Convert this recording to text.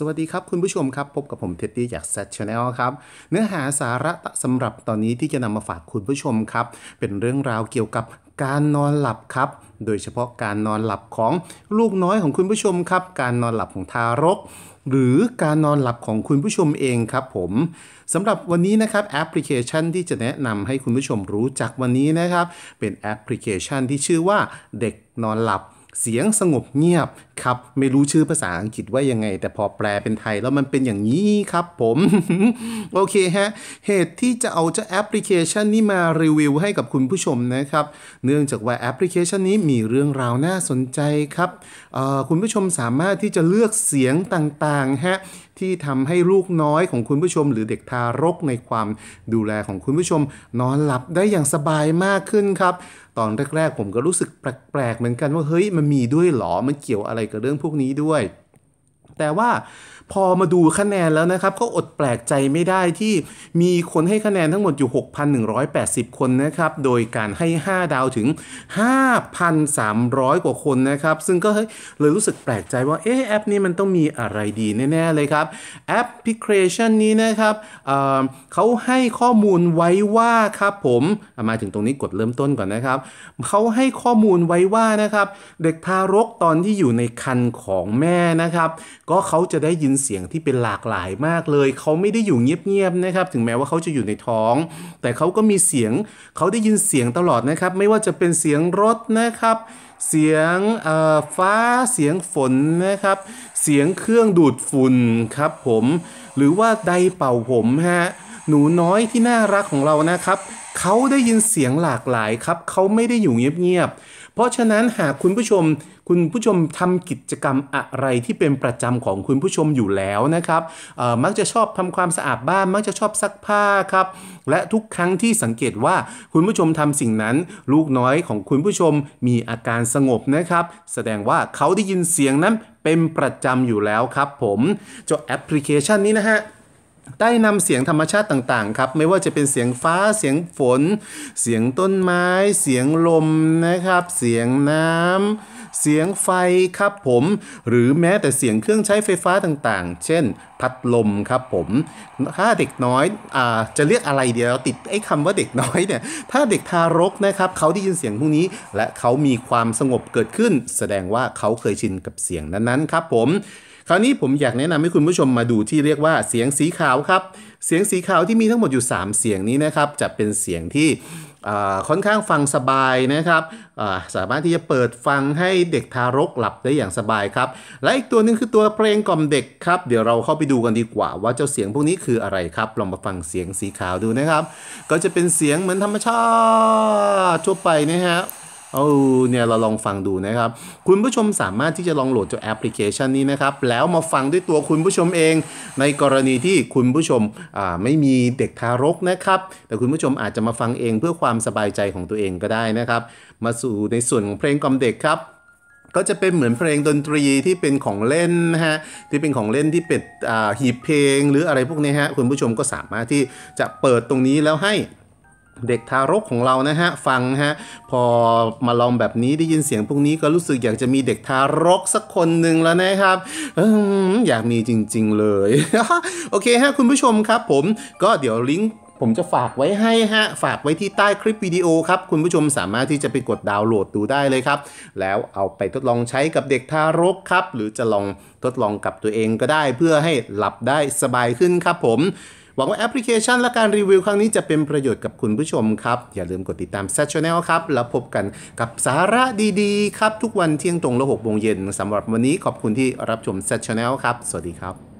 สวัสดีครับ คุณผู้ชมครับพบกับผมเท็ดดี้จากแซชแนลครับเนื้อหาสาระสำหรับตอนนี้ที่จะนำมาฝากคุณผู้ชมครับเป็นเรื่องราวเกี่ยวกับการนอนหลับครับ โดยเฉพาะการนอนหลับของลูกน้อยของคุณผู้ชมครับการนอนหลับของทารก หรือการนอนหลับของคุณผู้ชมเองครับผมสำหรับวันนี้นะครับแอปพลิเคชันที่จะแนะนำให้คุณผู้ชมรู้จักวันนี้นะครับ เป็นแอปพลิเคชันที่ชื่อว่าเด็กนอนหลับเสียงสงบเงียบครับไม่รู้ชื่อภาษาอังกฤษว่ายังไง แต่พอแปลเป็นไทยแล้วมันเป็นอย่างนี้ครับผมโอเคฮะ เหตุที่จะเอาเจ้าแอปพลิเคชันนี้มา รีวิวให้กับคุณผู้ชมนะครับ เนื่องจากว่าแอปพลิเคชันนี้มีเรื่องราวน่าสนใจครับ คุณผู้ชมสามารถที่จะเลือกเสียงต่างๆฮะที่ทำให้ลูกน้อยของคุณผู้ชมหรือเด็กทารกในความดูแลของคุณผู้ชม นอนหลับได้อย่างสบายมากขึ้นครับ ตอนแรกๆผมก็รู้สึกแปลกๆเหมือนกันว่าเฮ้ยมันมีด้วยหรอมันเกี่ยวอะไรกับเรื่องพวกนี้ด้วยแต่ว่าพอมาดูคะแนนแล้วนะครับ ก็อดแปลกใจไม่ได้ที่มีคนให้คะแนนทั้งหมดอยู่ 6,180 คนนะครับ โดยการให้ 5 ดาวถึง 5,300 กว่าคนนะครับ ซึ่งก็เลยรู้สึกแปลกใจว่า เอ๊ะแอปนี้มันต้องมีอะไรดีแน่ๆเลยครับ แอปพลิเคชันนี้นะครับเเขาให้ข้อมูลไว้ว่าครับผมมาถึงตรงนี้กดเริ่มต้นก่อนนะครับเขาให้ข้อมูลไว้ว่านะครับเด็กทารกตอนที่อยู่ในคันของแม่นะครับก็เขาจะได้ยินเสียงที่เป็นหลากหลายมากเลย เขาไม่ได้อยู่เงียบๆนะครับ ถึงแม้ว่าเขาจะอยู่ในท้อง แต่เขาก็มีเสียง เขาได้ยินเสียงตลอดนะครับ ไม่ว่าจะเป็นเสียงรถนะครับ เสียงฟ้า เสียงฝนนะครับ เสียงเครื่องดูดฝุ่นครับผม หรือว่าไดเป่าผมฮะ หนูน้อยที่น่ารักของเรานะครับ เขาได้ยินเสียงหลากหลายครับ เขาไม่ได้อยู่เงียบๆเพราะฉะนั้นหากคุณผู้ชม คุณผู้ชม ทำกิจกรรมอะไรที่เป็นประจำของคุณผู้ชมอยู่แล้วนะครับมักจะชอบทำความสะอาดบ้าน มักจะชอบซักผ้าครับและทุกครั้งที่สังเกตว่าคุณผู้ชมทำสิ่งนั้น ลูกน้อยของคุณผู้ชมมีอาการสงบนะครับ แสดงว่าเขาได้ยินเสียงนั้นเป็นประจำอยู่แล้วครับ ผมเจ้าแอปพลิเคชันนี้นะฮะได้นำเสียงธรรมชาติต่างๆครับ ไม่ว่าจะเป็นเสียงฟ้าเสียงฝน เสียงต้นไม้ เสียงลมนะครับ เสียงน้ำเสียงไฟครับผม หรือแม้แต่เสียงเครื่องใช้ไฟฟ้าต่างๆ เช่น พัดลมครับผม ถ้าเด็กน้อยอ่าจะเรียกอะไรเดียวติดไอ้คำว่าเด็กน้อยเนี่ย ถ้าเด็กทารกนะครับ เขาได้ยินเสียงพวกนี้ และเขามีความสงบเกิดขึ้น แสดงว่าเขาเคยชินกับเสียงนั้นๆครับผมคราวนี้ผมอยากแนะนำให้คุณผู้ชมมาดูที่เรียกว่าเสียงสีขาวครับ เสียงสีขาวที่มีทั้งหมดอยู่ 3 เสียงนี้นะครับจะเป็นเสียงที่ค่อนข้างฟังสบายนะครับ สามารถที่จะเปิดฟังให้เด็กทารกหลับได้อย่างสบายครับ และอีกตัวนึงคือตัวเพลงกล่อมเด็กครับเดี๋ยวเราเข้าไปดูกันดีกว่าว่าเจ้าเสียงพวกนี้คืออะไรครับลองมาฟังเสียงสีขาวดูนะครับ ก็จะเป็นเสียงเหมือนธรรมชาติทั่วไปนะฮะเออเนี่ยเราลองฟังดูนะครับ คุณผู้ชมสามารถที่จะลองโหลดเจ้าแอปพลิเคชันนี้นะครับ แล้วมาฟังด้วยตัวคุณผู้ชมเอง ในกรณีที่คุณผู้ชมไม่มีเด็กทารกนะครับ แต่คุณผู้ชมอาจจะมาฟังเองเพื่อความสบายใจของตัวเองก็ได้นะครับ มาสู่ในส่วนของเพลงกล่อมเด็กครับก็จะเป็นเหมือนเพลงดนตรี ที่เป็นของเล่นนะฮะที่เป็นของเล่น ที่เป็นหีบเพลง หรืออะไรพวกนี้ฮะคุณผู้ชมก็สามารถที่จะเปิดตรงนี้แล้วให้เด็กทารกของเรานะฮะฟังฮะพอมาลองแบบนี้ได้ยินเสียงพวกนี้ก็รู้สึกอยากจะมีเด็กทารกสักคนหนึ่งแล้วนะครับออยากมีจริงๆ เลยโอเคฮะคุณผู้ชมครับผมก็เดี๋ยวลิงก์ ผมจะฝากไว้ให้ฮะ ฝากไว้ที่ใต้คลิปวิดีโอครับ คุณผู้ชมสามารถที่จะไปกดดาวน์โหลดดูได้เลยครับ แล้วเอาไปทดลองใช้กับเด็กทารกครับ หรือจะลองทดลองกับตัวเองก็ได้เพื่อให้หลับได้สบายขึ้นครับ ผมหวังว่าแอปพลิเคชันและการรีวิวครั้งนี้จะเป็นประโยชน์กับคุณผู้ชมครับ อย่าลืมกดติดตามแซช n แนลครับแล้วพบกันกับสาระดีๆ ครับทุกวันเที่ยงตรงและหกโมงเย็นสำหรับวันนี้ขอบคุณที่รับชมแซช n แนลครับสวัสดีครับ